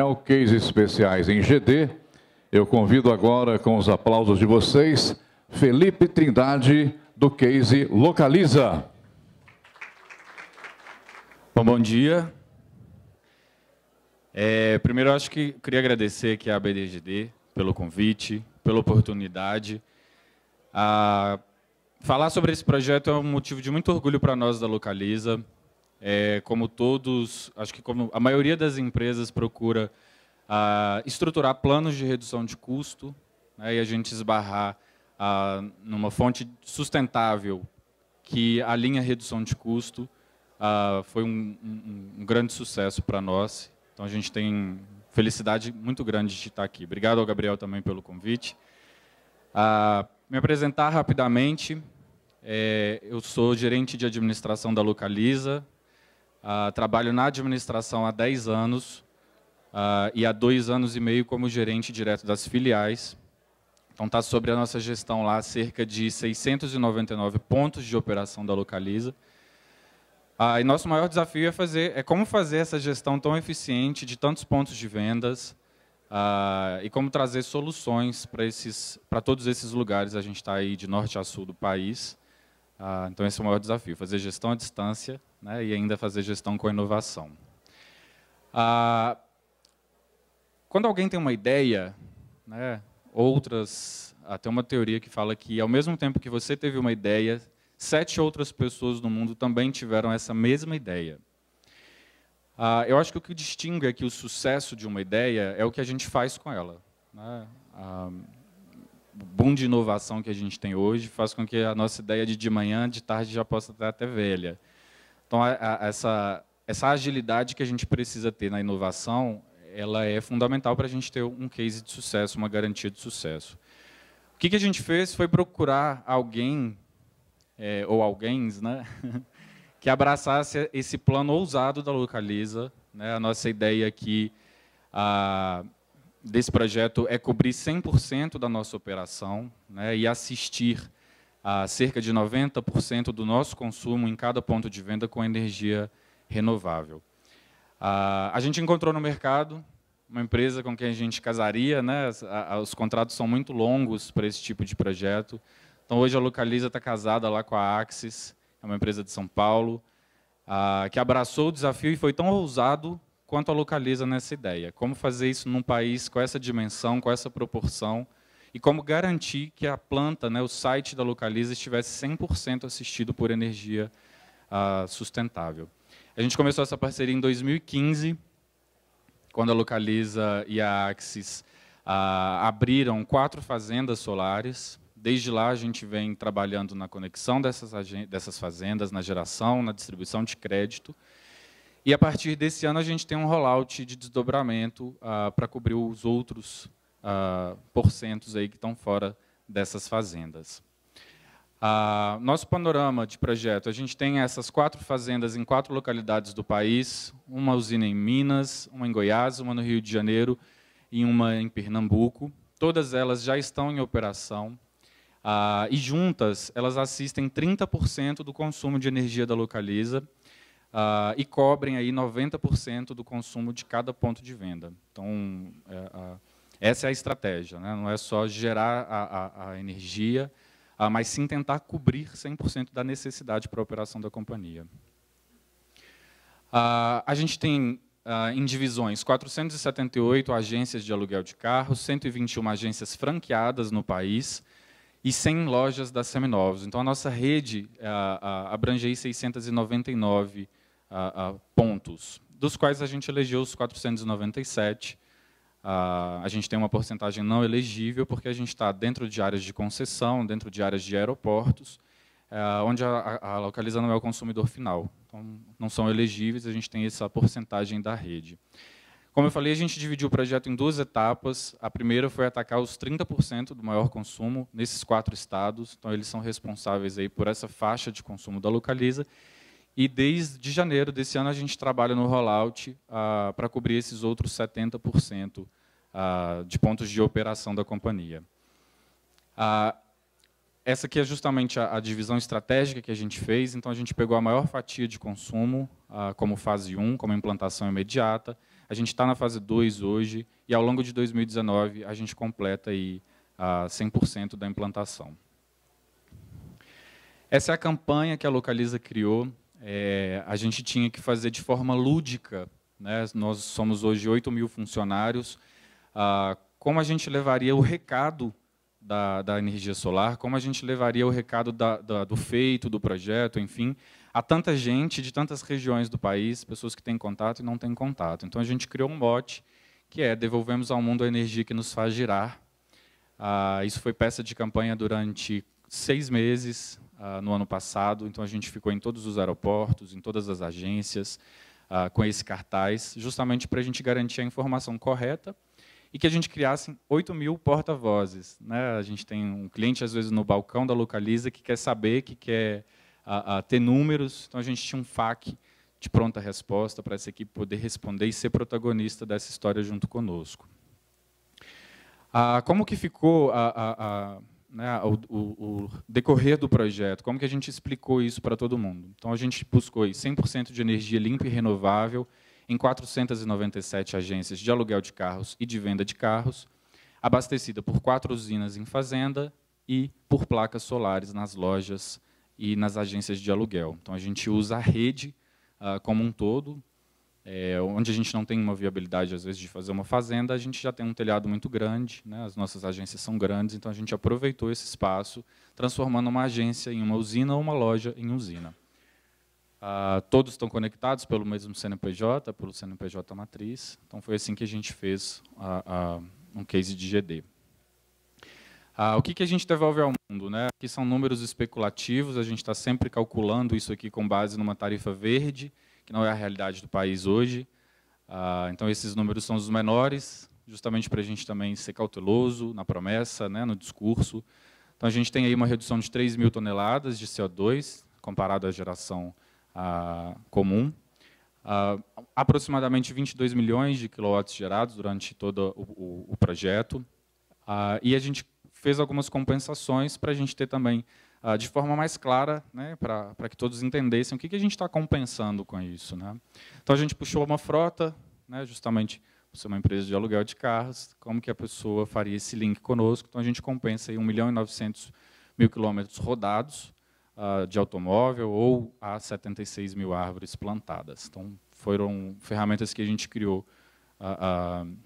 É o Case Especiais em GD. Eu convido agora, com os aplausos de vocês, Felipe Trindade, do Case Localiza. Bom, bom dia. É, primeiro, acho que queria agradecer aqui à BDGD pelo convite, pela oportunidade. a falar sobre esse projeto é um motivo de muito orgulho para nós da Localiza é, como todos, acho que como a maioria das empresas procura a, ah, estruturar planos de redução de custo né, e a gente esbarrar a, ah, numa fonte sustentável que alinha redução de custo ah, foi um, um, um grande sucesso para nós. Então a gente tem felicidade muito grande de estar aqui. Obrigado ao Gabriel também pelo convite. me apresentar rapidamente, é, eu sou gerente de administração da Localiza, Uh, trabalho na administração há 10 anos uh, e há dois anos e meio como gerente direto das filiais. Então está sobre a nossa gestão lá cerca de 699 pontos de operação da Localiza. Ah, e nosso maior desafio é fazer é como fazer essa gestão tão eficiente de tantos pontos de vendas ah, e como trazer soluções para esses para todos esses lugares a gente está aí de norte a sul do país ah, então esse é o maior desafio fazer gestão à distância né, e ainda fazer gestão com inovação. Ah, quando alguém tem uma ideia, né, outras, até ah, uma teoria que fala que, ao mesmo tempo que você teve uma ideia, sete outras pessoas no mundo também tiveram essa mesma ideia. Ah, eu acho que o que distingue aqui é o sucesso de uma ideia é o que a gente faz com ela. Né? Ah, o boom de inovação que a gente tem hoje faz com que a nossa ideia de de manhã, de tarde, já possa estar até velha. Então, a, a, essa, essa agilidade que a gente precisa ter na inovação, ela é fundamental para a gente ter um case de sucesso, uma garantia de sucesso. O que, que a gente fez foi procurar alguém, é, ou alguém, né, que abraçasse esse plano ousado da Localiza. Né? A nossa ideia aqui a, desse projeto é cobrir 100% da nossa operação né, e assistir a cerca de 90% do nosso consumo em cada ponto de venda com energia renovável. a gente encontrou no mercado uma empresa com quem a gente casaria, né? os contratos são muito longos para esse tipo de projeto. Então hoje a Localiza está casada lá com a Axis, é uma empresa de São Paulo, que abraçou o desafio e foi tão ousado quanto a Localiza nessa ideia. Como fazer isso num país com essa dimensão, com essa proporção? e como garantir que a planta, né, o site da Localiza, estivesse 100% assistido por energia ah, sustentável. A gente começou essa parceria em 2015, quando a Localiza e a Axis ah, abriram quatro fazendas solares. Desde lá, a gente vem trabalhando na conexão dessas, dessas fazendas, na geração, na distribuição de crédito. E, a partir desse ano, a gente tem um rollout de desdobramento ah, para cobrir os outros uh, porcentos aí que estão fora dessas fazendas. Uh, nosso panorama de projeto, a gente tem essas quatro fazendas em quatro localidades do país, uma usina em Minas, uma em Goiás, uma no Rio de Janeiro e uma em Pernambuco. Todas elas já estão em operação uh, e juntas elas assistem 30% do consumo de energia da Localiza uh, e cobrem aí 90% do consumo de cada ponto de venda. Então, é, essa é a estratégia, né? não é só gerar a, a, a energia, a, ah, mas sim tentar cobrir 100% da necessidade para a operação da companhia. Ah, a gente tem ah, em divisões 478 agências de aluguel de carros, 121 agências franqueadas no país e 100 lojas da Seminovos. Então, a nossa rede uh, abrange 699 pontos, dos quais a gente elegeu os 497 ah, a gente tem uma porcentagem não elegível, porque a gente está dentro de áreas de concessão, dentro de áreas de aeroportos, eh, onde a, localiza não é o consumidor final. Então, não são elegíveis, a gente tem essa porcentagem da rede. Como eu falei, a gente dividiu o projeto em duas etapas. A primeira foi atacar os 30% do maior consumo nesses quatro estados. Então, eles são responsáveis aí por essa faixa de consumo da Localiza. E desde janeiro desse ano a gente trabalha no rollout ah, para cobrir esses outros 70% ah, de pontos de operação da companhia. Ah, essa aqui é justamente a, a, divisão estratégica que a gente fez, então a gente pegou a maior fatia de consumo como fase 1, como implantação imediata. A gente está na fase 2 hoje e ao longo de 2019 a gente completa aí, 100% da implantação. Essa é a campanha que a Localiza criou é, a gente tinha que fazer de forma lúdica. Né? Nós somos hoje 8 mil funcionários. Ah, como a gente levaria o recado da, da, energia solar, como a gente levaria o recado da, da, do feito, do projeto, enfim, a tanta gente de tantas regiões do país, pessoas que têm contato e não têm contato. Então a gente criou um mote que é devolvemos ao mundo a energia que nos faz girar. Ah, isso foi peça de campanha durante seis meses uh, no ano passado, então a gente ficou em todos os aeroportos, em todas as agências, uh, com esse cartaz, justamente para a gente garantir a informação correta e que a gente criasse 8 mil porta-vozes. Né? A gente tem um cliente, às vezes, no balcão da Localiza que quer saber, que quer uh, ter números, então a gente tinha um FAQ de pronta resposta para essa equipe poder responder e ser protagonista dessa história junto conosco. Ah, como que ficou a, a né, o, o, o, decorrer do projeto, como que a gente explicou isso para todo mundo. Então, a gente buscou 100% de energia limpa e renovável em 497 agências de aluguel de carros e de venda de carros, abastecida por quatro usinas em fazenda e por placas solares nas lojas e nas agências de aluguel. Então, a gente usa a rede uh, como um todo, é, onde a gente não tem uma viabilidade, às vezes, de fazer uma fazenda, a gente já tem um telhado muito grande, né? as nossas agências são grandes, então a gente aproveitou esse espaço, transformando uma agência em uma usina ou uma loja em usina. Ah, todos estão conectados pelo mesmo CNPJ, pelo CNPJ Matriz, então foi assim que a gente fez a, a, um case de GD. Ah, o que, que a gente devolve ao mundo? Né? Aqui são números especulativos, a gente está sempre calculando isso aqui com base numa tarifa verde, que não é a realidade do país hoje. Ah, então, esses números são os menores, justamente para a gente também ser cauteloso na promessa, né, no discurso. Então, a gente tem aí uma redução de 3 mil toneladas de CO2, comparado à geração ah, comum. Ah, aproximadamente 22 milhões de quilowatts gerados durante todo o projeto. e a gente fez algumas compensações para a gente ter também ah, de forma mais clara, né, para que todos entendessem o que, que a gente está compensando com isso. Né? Então, a gente puxou uma frota, né, justamente por ser uma empresa de aluguel de carros, como que a pessoa faria esse link conosco. Então, a gente compensa 1 milhão e 900 mil quilômetros rodados uh, de automóvel ou a 76 mil árvores plantadas. Então, foram ferramentas que a gente criou uh, ah, uh,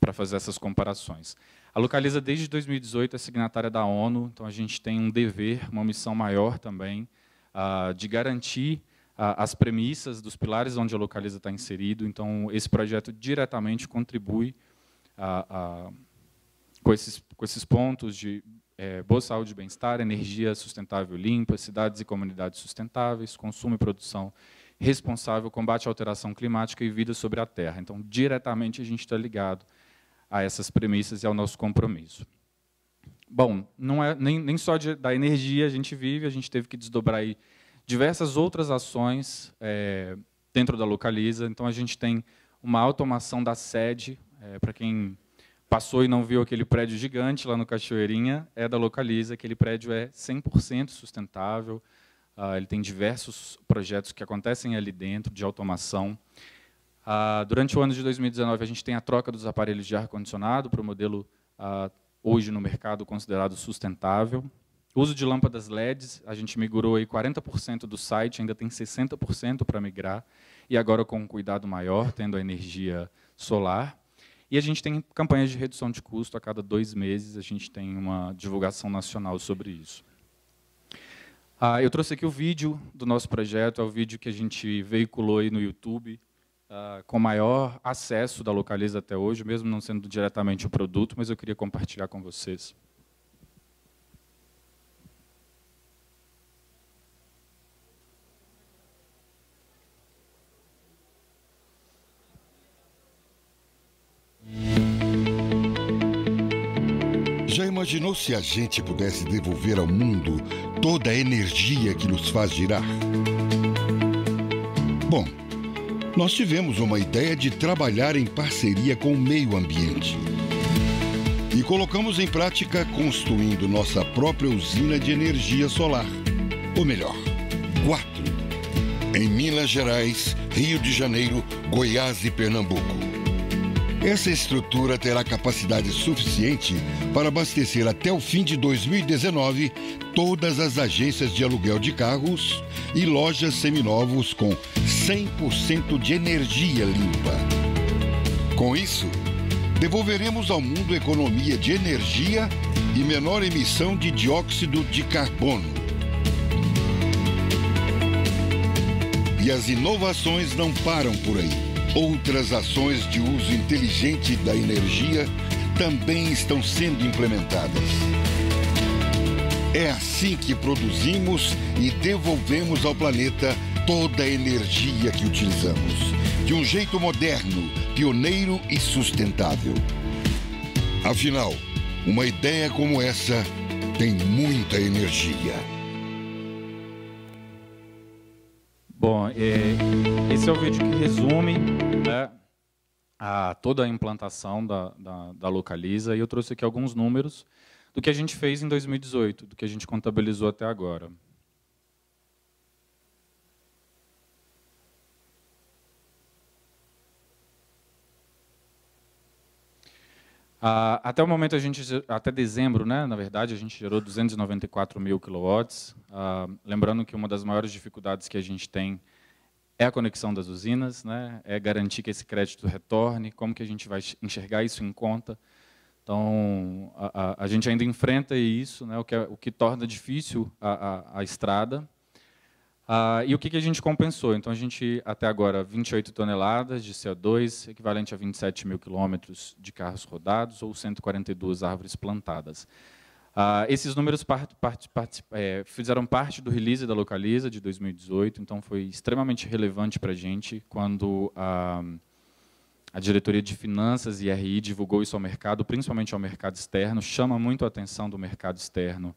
para fazer essas comparações. A Localiza, desde 2018, é signatária da ONU, então a gente tem um dever, uma missão maior também, uh, de garantir uh, as premissas dos pilares onde a Localiza está inserido. Então, esse projeto diretamente contribui uh, com, esses, com esses pontos de é, boa saúde e bem-estar, energia sustentável e limpa, cidades e comunidades sustentáveis, consumo e produção responsável, combate à alteração climática e vida sobre a terra. Então, diretamente a gente está ligado a essas premissas e ao nosso compromisso. Bom, não é nem, nem só de, da energia a gente vive, a gente teve que desdobrar aí diversas outras ações é, dentro da Localiza. Então, a gente tem uma automação da sede, é, eh, para quem passou e não viu aquele prédio gigante lá no Cachoeirinha, é da Localiza, aquele prédio é 100% sustentável, uh, ele tem diversos projetos que acontecem ali dentro de automação. Ah, durante o ano de 2019, a gente tem a troca dos aparelhos de ar-condicionado para o modelo ah, hoje no mercado considerado sustentável. Uso de lâmpadas LEDs, a gente migrou aí 40% do site, ainda tem 60% para migrar, e agora com um cuidado maior, tendo a energia solar. E a gente tem campanhas de redução de custo a cada dois meses, a gente tem uma divulgação nacional sobre isso. Ah, eu trouxe aqui o vídeo do nosso projeto, é o vídeo que a gente veiculou aí no YouTube, uh, com maior acesso da Localiza até hoje, mesmo não sendo diretamente o produto, mas eu queria compartilhar com vocês. Já imaginou se a gente pudesse devolver ao mundo toda a energia que nos faz girar? Bom, nós tivemos uma ideia de trabalhar em parceria com o meio ambiente. E colocamos em prática construindo nossa própria usina de energia solar. Ou melhor, quatro. Em Minas Gerais, Rio de Janeiro, Goiás e Pernambuco. Essa estrutura terá capacidade suficiente para abastecer até o fim de 2019 todas as agências de aluguel de carros e lojas seminovos com 100% de energia limpa. Com isso, devolveremos ao mundo economia de energia e menor emissão de dióxido de carbono. E as inovações não param por aí. Outras ações de uso inteligente da energia também estão sendo implementadas. É assim que produzimos e devolvemos ao planeta toda a energia que utilizamos, de um jeito moderno, pioneiro e sustentável. Afinal, uma ideia como essa tem muita energia. Bom, é, esse é o vídeo que resume né, a, toda a implantação da, da, da Localiza. E eu trouxe aqui alguns números do que a gente fez em 2018, do que a gente contabilizou até agora. Ah, até o momento a gente, até dezembro, né, na verdade, a gente gerou 294 mil quilowatts. Ah, lembrando que uma das maiores dificuldades que a gente tem é a conexão das usinas, né, é garantir que esse crédito retorne, como que a gente vai enxergar isso em conta. Então, a, a, a gente ainda enfrenta isso, né, o, que, é, o que torna difícil a, a, a estrada, ah, e o que, que, a gente compensou? Então, a gente, até agora, 28 toneladas de CO2, equivalente a 27 mil quilômetros de carros rodados ou 142 árvores plantadas. Ah, esses números part, part, part, é, fizeram parte do release da Localiza de 2018, então foi extremamente relevante para a gente quando a, a diretoria de finanças e RI divulgou isso ao mercado, principalmente ao mercado externo, chama muito a atenção do mercado externo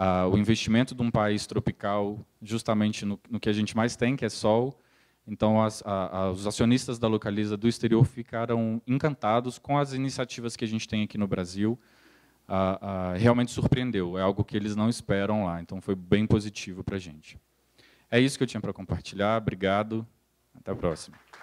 ah, o investimento de um país tropical justamente no, no, que a gente mais tem, que é sol. Então, as, a, a, os acionistas da Localiza do exterior ficaram encantados com as iniciativas que a gente tem aqui no Brasil. Ah, ah, realmente surpreendeu, é algo que eles não esperam lá. Então, foi bem positivo para a gente. É isso que eu tinha para compartilhar. Obrigado. Até a próxima.